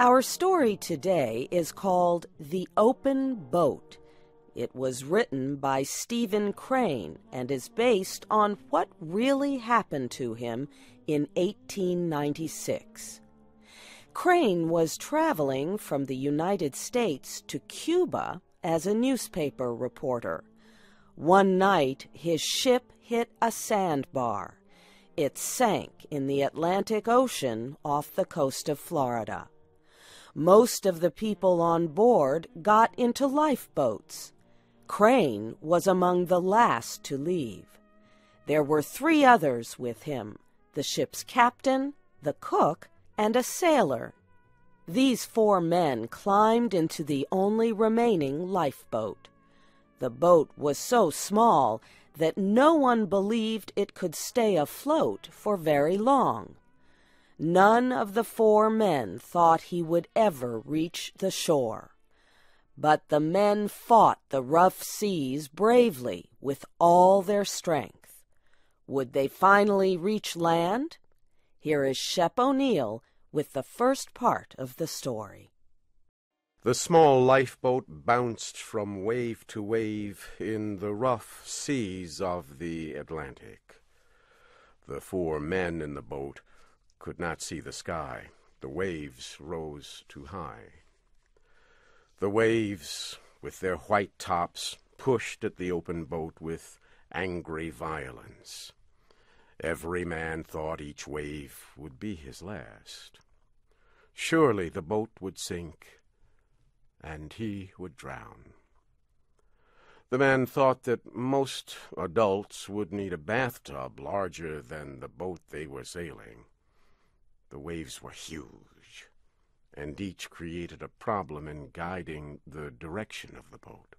Our story today is called The Open Boat. It was written by Stephen Crane and is based on what really happened to him in 1896. Crane was traveling from the United States to Cuba as a newspaper reporter. One night, his ship hit a sandbar. It sank in the Atlantic Ocean off the coast of Florida. Most of the people on board got into lifeboats. Crane was among the last to leave. There were three others with him the ship's captain, the cook, and a sailor. These four men climbed into the only remaining lifeboat. The boat was so small that no one believed it could stay afloat for very long. None of the four men thought he would ever reach the shore. But the men fought the rough seas bravely with all their strength. Would they finally reach land? Here is Shep O'Neill with the first part of the story. The small lifeboat bounced from wave to wave in the rough seas of the Atlantic. The four men in the boat could not see the sky. The waves rose too high. The waves, with their white tops, pushed at the open boat with angry violence. Every man thought each wave would be his last. Surely the boat would sink, and he would drown. The man thought that most adults would need a bathtub larger than the boat they were sailing. The waves were huge, and each created a problem in guiding the direction of the boat.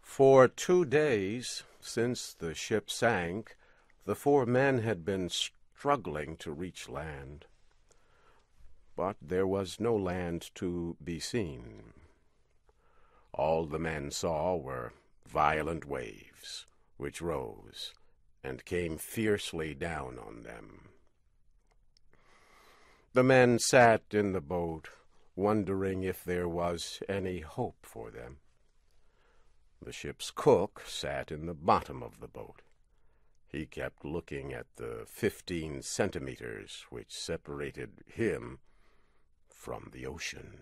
For two days since the ship sank, the four men had been struggling to reach land. But there was no land to be seen. All the men saw were violent waves, which rose and came fiercely down on them. The men sat in the boat, wondering if there was any hope for them. The ship's cook sat in the bottom of the boat. He kept looking at the fifteen centimeters which separated him from the ocean.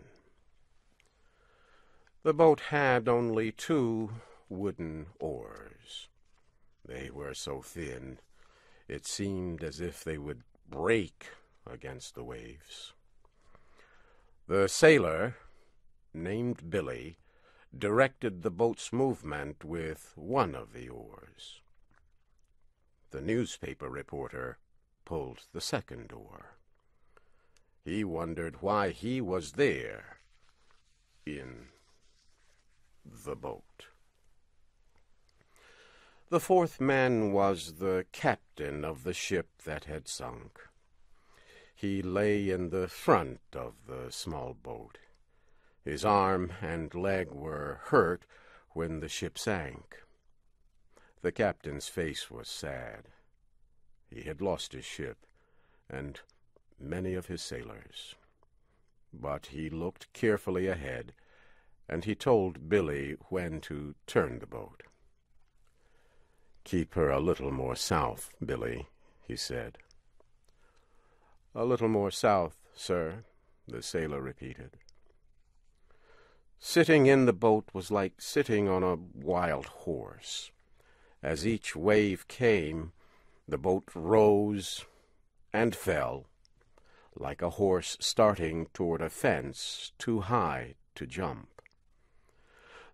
The boat had only two wooden oars. They were so thin, it seemed as if they would break against the waves. The sailor, named Billy, directed the boat's movement with one of the oars. The newspaper reporter pulled the second oar. He wondered why he was there in the boat. The fourth man was the captain of the ship that had sunk. He lay in the front of the small boat. His arm and leg were hurt when the ship sank. The captain's face was sad. He had lost his ship and many of his sailors. But he looked carefully ahead, and he told Billy when to turn the boat. Keep her a little more south, Billy, he said. A little more south, sir, the sailor repeated. Sitting in the boat was like sitting on a wild horse. As each wave came, the boat rose and fell, like a horse starting toward a fence too high to jump.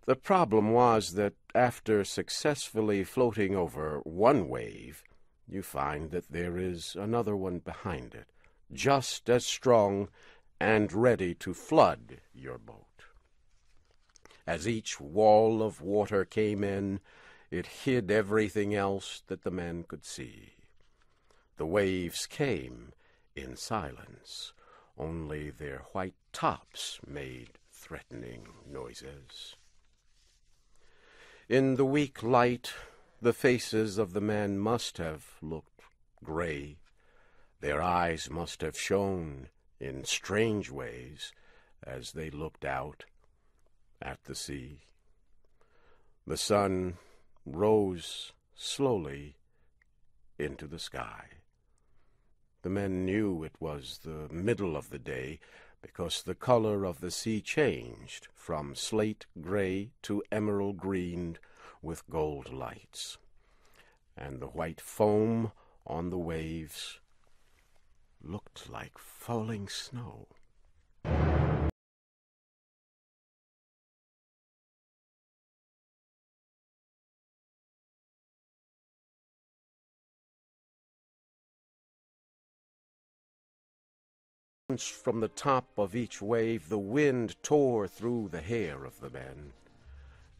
The problem was that after successfully floating over one wave, you find that there is another one behind it, just as strong and ready to flood your boat. As each wall of water came in, it hid everything else that the man could see. The waves came in silence. Only their white tops made threatening noises. In the weak light, the faces of the men must have looked gray their eyes must have shone in strange ways as they looked out at the sea. The sun rose slowly into the sky. The men knew it was the middle of the day because the color of the sea changed from slate gray to emerald green with gold lights, and the white foam on the waves looked like falling snow. From the top of each wave, the wind tore through the hair of the men.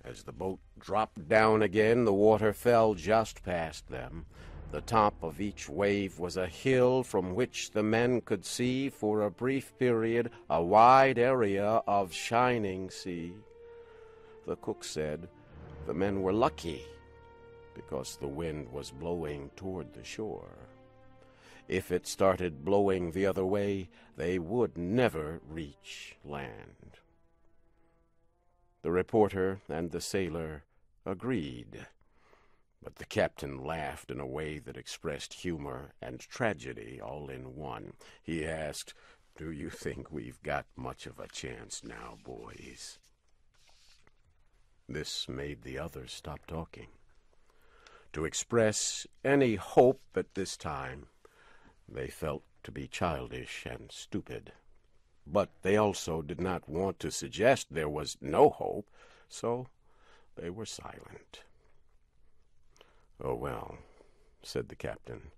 As the boat dropped down again, the water fell just past them. The top of each wave was a hill from which the men could see for a brief period a wide area of shining sea. The cook said the men were lucky because the wind was blowing toward the shore. If it started blowing the other way, they would never reach land. The reporter and the sailor agreed. But the captain laughed in a way that expressed humor and tragedy all in one. He asked, Do you think we've got much of a chance now, boys? This made the others stop talking. To express any hope at this time, they felt to be childish and stupid. But they also did not want to suggest there was no hope, so they were silent. Oh, well, said the captain.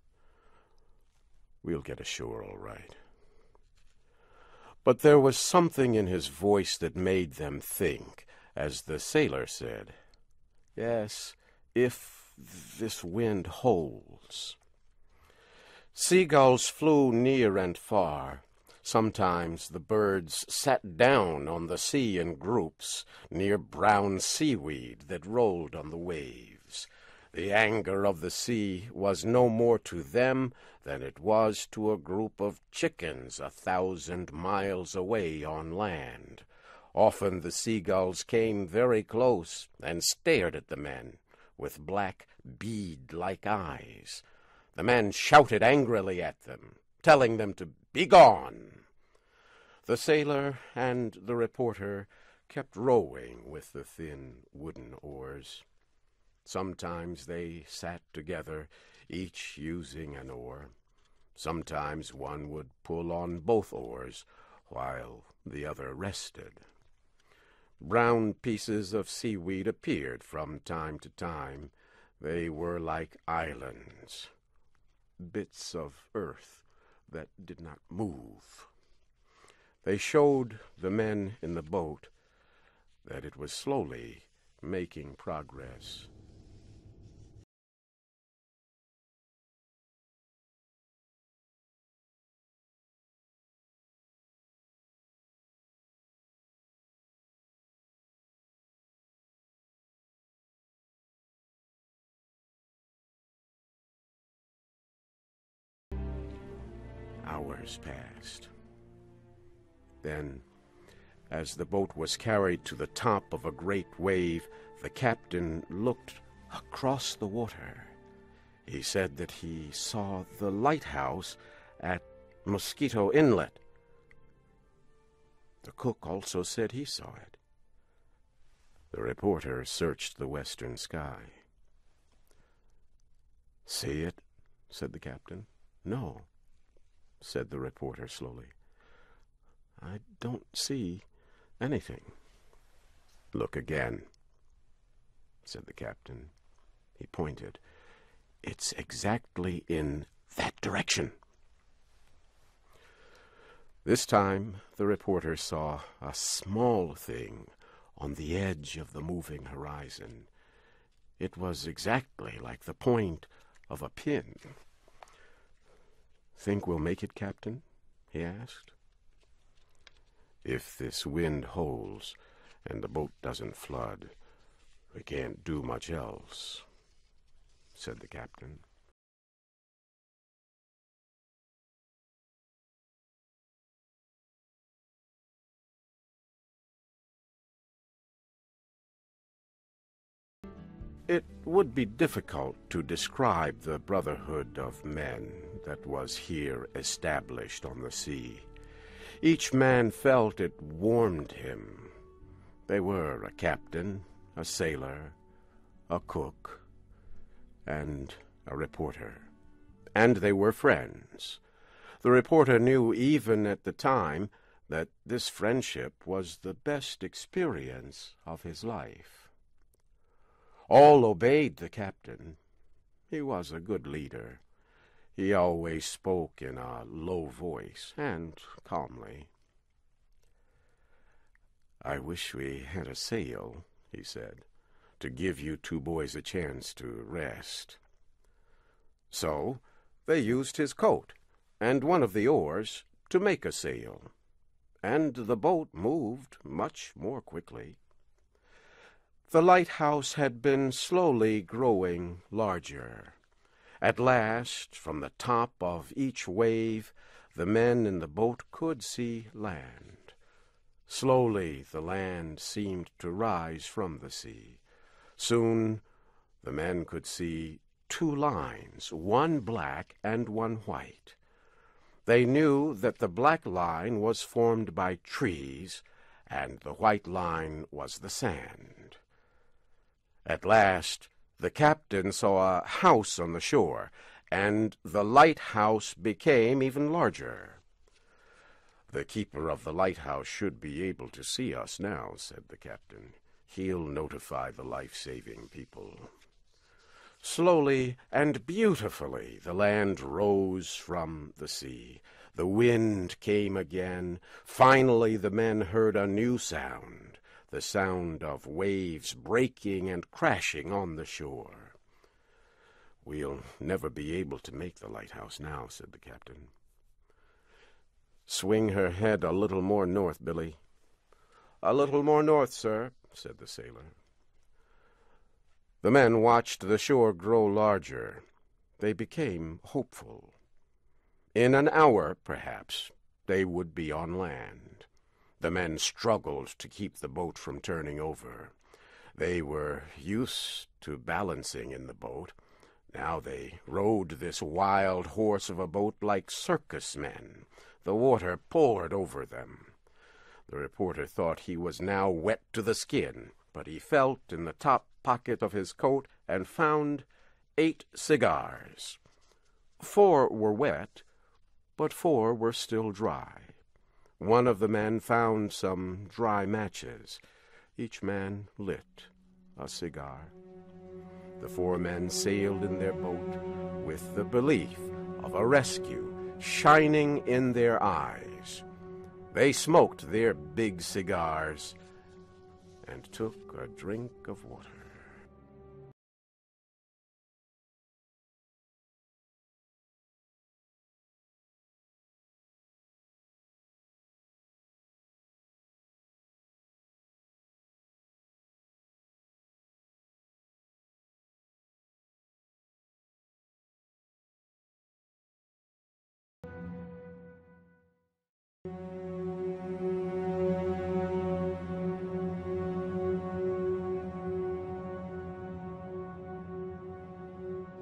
We'll get ashore all right. But there was something in his voice that made them think, as the sailor said, Yes, if this wind holds. Seagulls flew near and far. Sometimes the birds sat down on the sea in groups near brown seaweed that rolled on the waves. The anger of the sea was no more to them than it was to a group of chickens a thousand miles away on land. Often the seagulls came very close and stared at the men with black bead-like eyes. The men shouted angrily at them, telling them to begone. The sailor and the reporter kept rowing with the thin wooden oars. Sometimes they sat together, each using an oar. Sometimes one would pull on both oars, while the other rested. Brown pieces of seaweed appeared from time to time. They were like islands, bits of earth that did not move. They showed the men in the boat that it was slowly making progress. years passed. Then, as the boat was carried to the top of a great wave, the captain looked across the water. He said that he saw the lighthouse at Mosquito Inlet. The cook also said he saw it. The reporter searched the western sky. See it? said the captain. No, said the reporter slowly. I don't see anything. Look again, said the captain. He pointed. It's exactly in that direction. This time the reporter saw a small thing on the edge of the moving horizon. It was exactly like the point of a pin. Think we'll make it, Captain? he asked. If this wind holds and the boat doesn't flood, we can't do much else, said the captain. It would be difficult to describe the brotherhood of men that was here established on the sea. Each man felt it warmed him. They were a captain, a sailor, a cook, and a reporter. And they were friends. The reporter knew even at the time that this friendship was the best experience of his life. All obeyed the captain. He was a good leader. He always spoke in a low voice and calmly. I wish we had a sail, he said, to give you two boys a chance to rest. So they used his coat and one of the oars to make a sail, and the boat moved much more quickly. The lighthouse had been slowly growing larger. At last, from the top of each wave, the men in the boat could see land. Slowly the land seemed to rise from the sea. Soon the men could see two lines, one black and one white. They knew that the black line was formed by trees, and the white line was the sand. At last, the captain saw a house on the shore, and the lighthouse became even larger. The keeper of the lighthouse should be able to see us now, said the captain. He'll notify the life-saving people. Slowly and beautifully the land rose from the sea. The wind came again. Finally the men heard a new sound the sound of waves breaking and crashing on the shore. We'll never be able to make the lighthouse now, said the captain. Swing her head a little more north, Billy. A little more north, sir, said the sailor. The men watched the shore grow larger. They became hopeful. In an hour, perhaps, they would be on land. The men struggled to keep the boat from turning over. They were used to balancing in the boat. Now they rode this wild horse of a boat like circus men. The water poured over them. The reporter thought he was now wet to the skin, but he felt in the top pocket of his coat and found eight cigars. Four were wet, but four were still dry. One of the men found some dry matches. Each man lit a cigar. The four men sailed in their boat with the belief of a rescue shining in their eyes. They smoked their big cigars and took a drink of water.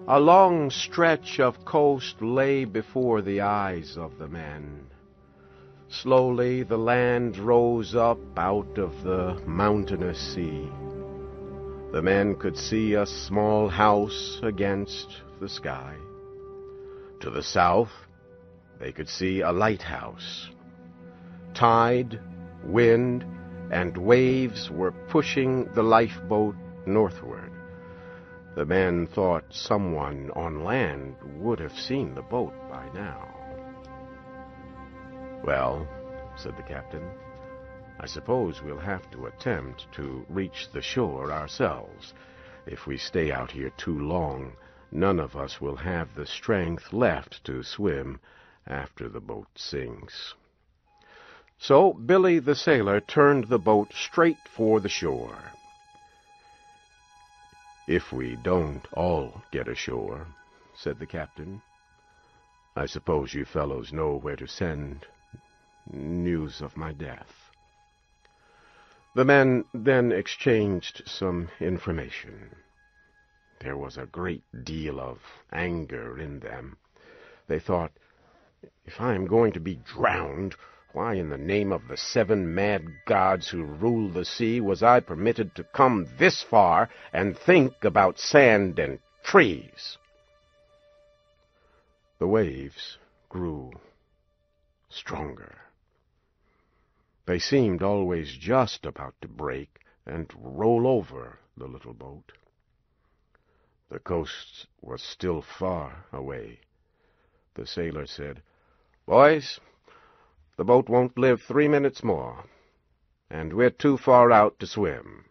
A long stretch of coast lay before the eyes of the men. Slowly the land rose up out of the mountainous sea. The men could see a small house against the sky. To the south, they could see a lighthouse. Tide, wind, and waves were pushing the lifeboat northward. The men thought someone on land would have seen the boat by now. Well, said the captain, I suppose we'll have to attempt to reach the shore ourselves. If we stay out here too long, none of us will have the strength left to swim after the boat sinks. So Billy the sailor turned the boat straight for the shore. "If we don't all get ashore," said the captain. "I suppose you fellows know where to send news of my death." The men then exchanged some information. There was a great deal of anger in them. They thought, "If I am going to be drowned why in the name of the seven mad gods who rule the sea was I permitted to come this far and think about sand and trees? The waves grew stronger. They seemed always just about to break and roll over the little boat. The coast was still far away. The sailor said, Boys, the boat won't live three minutes more, and we're too far out to swim.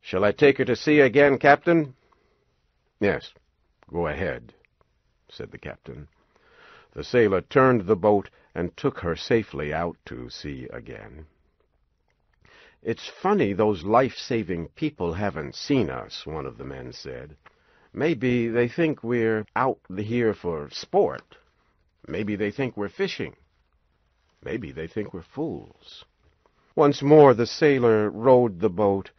Shall I take her to sea again, Captain? Yes, go ahead, said the captain. The sailor turned the boat and took her safely out to sea again. It's funny those life-saving people haven't seen us, one of the men said. Maybe they think we're out here for sport. Maybe they think we're fishing. Maybe they think we're fools. Once more the sailor rowed the boat,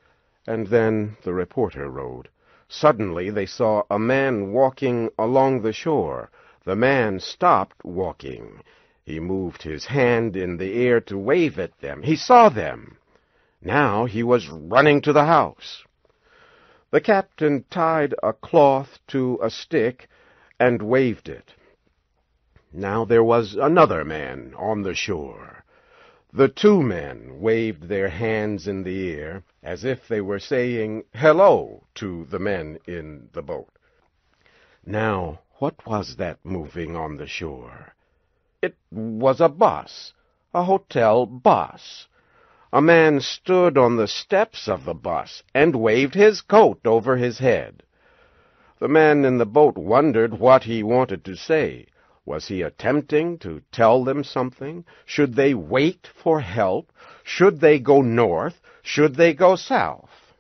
and then the reporter rowed. Suddenly they saw a man walking along the shore. The man stopped walking. He moved his hand in the air to wave at them. He saw them. Now he was running to the house. The captain tied a cloth to a stick and waved it. Now there was another man on the shore. The two men waved their hands in the air as if they were saying hello to the men in the boat. Now, what was that moving on the shore? It was a bus, a hotel bus. A man stood on the steps of the bus and waved his coat over his head. The man in the boat wondered what he wanted to say, was he attempting to tell them something? Should they wait for help? Should they go north? Should they go south?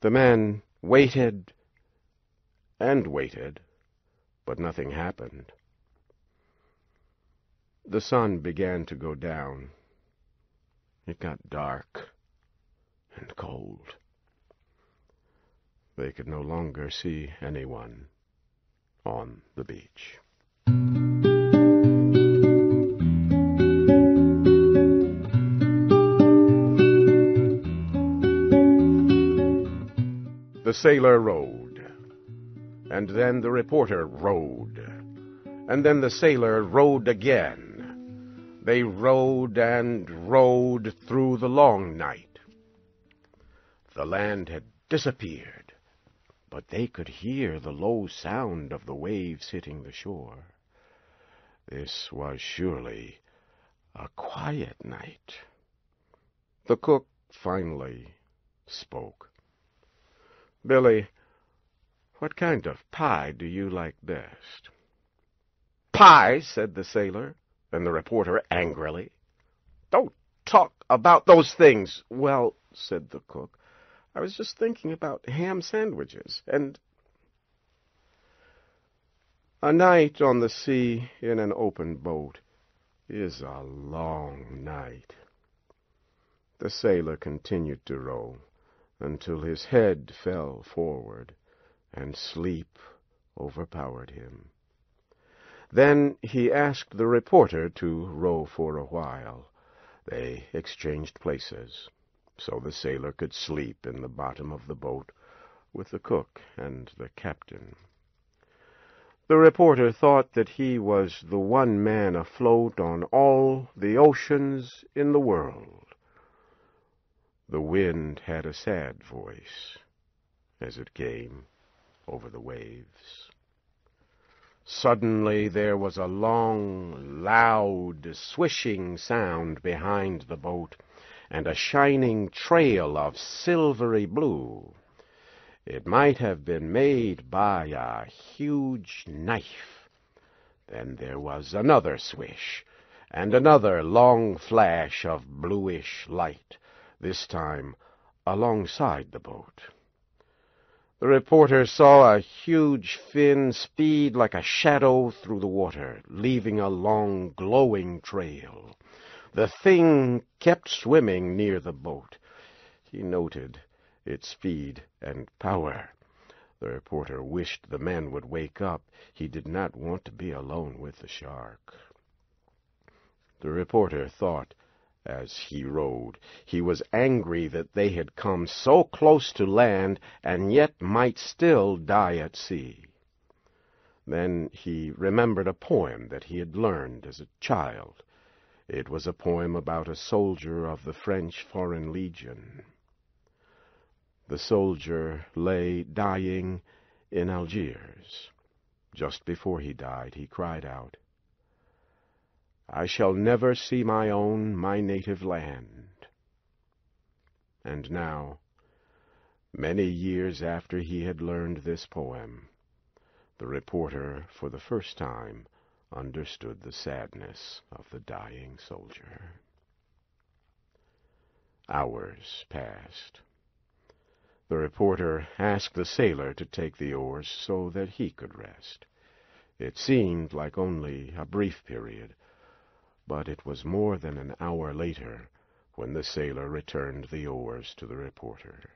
The man waited and waited, but nothing happened. The sun began to go down. It got dark and cold. They could no longer see anyone on the beach. The sailor rowed, and then the reporter rowed, and then the sailor rowed again. They rowed and rowed through the long night. The land had disappeared, but they could hear the low sound of the waves hitting the shore. This was surely a quiet night. The cook finally spoke. Billy, what kind of pie do you like best? Pie, said the sailor and the reporter angrily. Don't talk about those things. Well, said the cook, I was just thinking about ham sandwiches and. A night on the sea in an open boat is a long night. The sailor continued to row until his head fell forward and sleep overpowered him. Then he asked the reporter to row for a while. They exchanged places, so the sailor could sleep in the bottom of the boat with the cook and the captain. The reporter thought that he was the one man afloat on all the oceans in the world. The wind had a sad voice as it came over the waves. Suddenly there was a long, loud, swishing sound behind the boat and a shining trail of silvery blue. It might have been made by a huge knife. Then there was another swish and another long flash of bluish light this time alongside the boat. The reporter saw a huge fin speed like a shadow through the water, leaving a long, glowing trail. The thing kept swimming near the boat. He noted its speed and power. The reporter wished the men would wake up. He did not want to be alone with the shark. The reporter thought as he rowed. He was angry that they had come so close to land and yet might still die at sea. Then he remembered a poem that he had learned as a child. It was a poem about a soldier of the French Foreign Legion. The soldier lay dying in Algiers. Just before he died he cried out, I shall never see my own, my native land. And now, many years after he had learned this poem, the reporter, for the first time, understood the sadness of the dying soldier. Hours passed. The reporter asked the sailor to take the oars so that he could rest. It seemed like only a brief period, but it was more than an hour later when the sailor returned the oars to the reporter.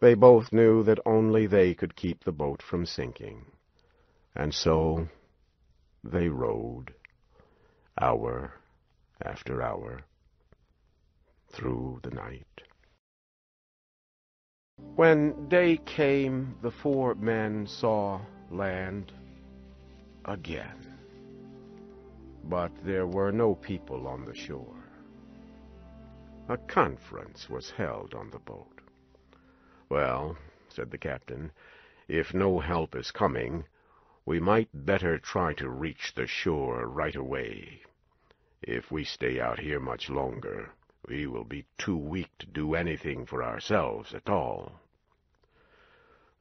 They both knew that only they could keep the boat from sinking. And so they rowed hour after hour through the night. When day came, the four men saw land again but there were no people on the shore. A conference was held on the boat. Well, said the captain, if no help is coming, we might better try to reach the shore right away. If we stay out here much longer, we will be too weak to do anything for ourselves at all.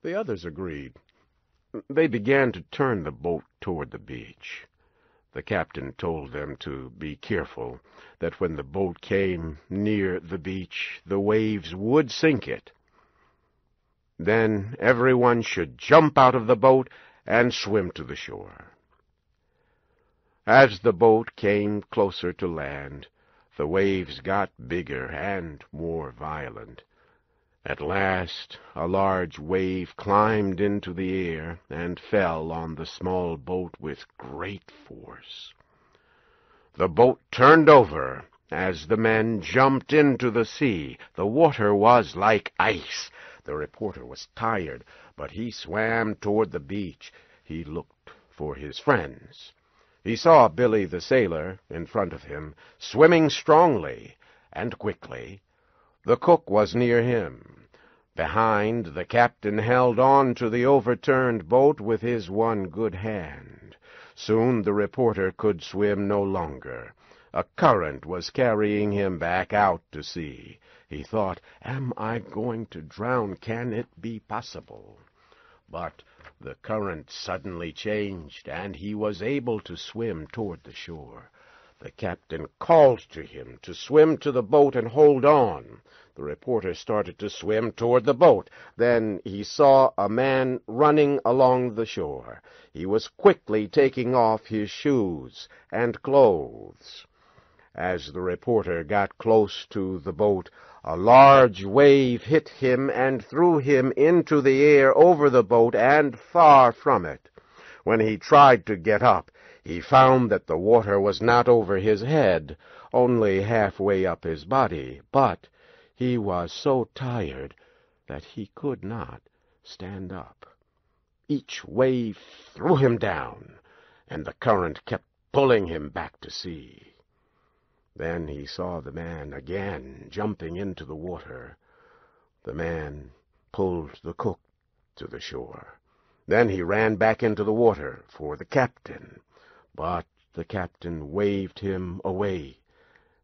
The others agreed. They began to turn the boat toward the beach. The captain told them to be careful, that when the boat came near the beach the waves would sink it. Then everyone should jump out of the boat and swim to the shore. As the boat came closer to land, the waves got bigger and more violent. At last a large wave climbed into the air and fell on the small boat with great force. The boat turned over as the men jumped into the sea. The water was like ice. The reporter was tired, but he swam toward the beach. He looked for his friends. He saw Billy the sailor in front of him, swimming strongly and quickly. The cook was near him. Behind, the captain held on to the overturned boat with his one good hand. Soon the reporter could swim no longer. A current was carrying him back out to sea. He thought, Am I going to drown? Can it be possible? But the current suddenly changed, and he was able to swim toward the shore. The captain called to him to swim to the boat and hold on. The reporter started to swim toward the boat. Then he saw a man running along the shore. He was quickly taking off his shoes and clothes. As the reporter got close to the boat, a large wave hit him and threw him into the air over the boat and far from it. When he tried to get up, he found that the water was not over his head, only half way up his body, but he was so tired that he could not stand up. Each wave threw him down, and the current kept pulling him back to sea. Then he saw the man again jumping into the water. The man pulled the cook to the shore. Then he ran back into the water for the captain. But the captain waved him away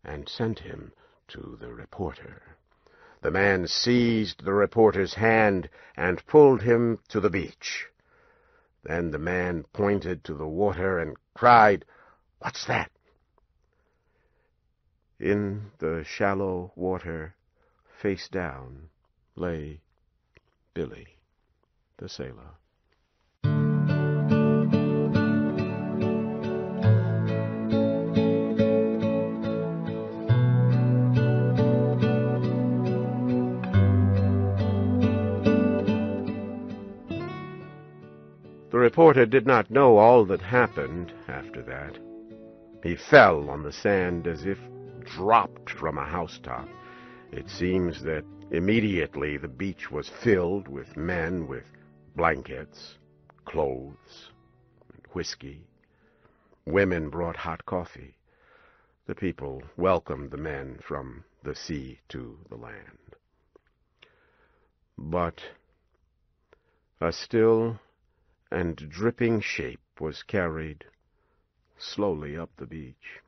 and sent him to the reporter. The man seized the reporter's hand and pulled him to the beach. Then the man pointed to the water and cried, What's that? In the shallow water, face down, lay Billy, the sailor. The reporter did not know all that happened after that. He fell on the sand as if dropped from a housetop. It seems that immediately the beach was filled with men with blankets, clothes, and whiskey. Women brought hot coffee. The people welcomed the men from the sea to the land. But a still and dripping shape was carried slowly up the beach.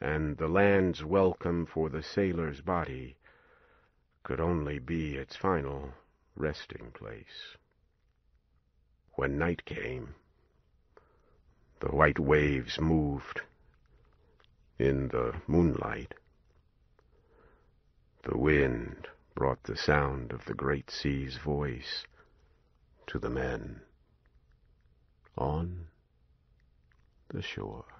And the land's welcome for the sailor's body could only be its final resting place. When night came, the white waves moved in the moonlight. The wind brought the sound of the great sea's voice to the men on the shore.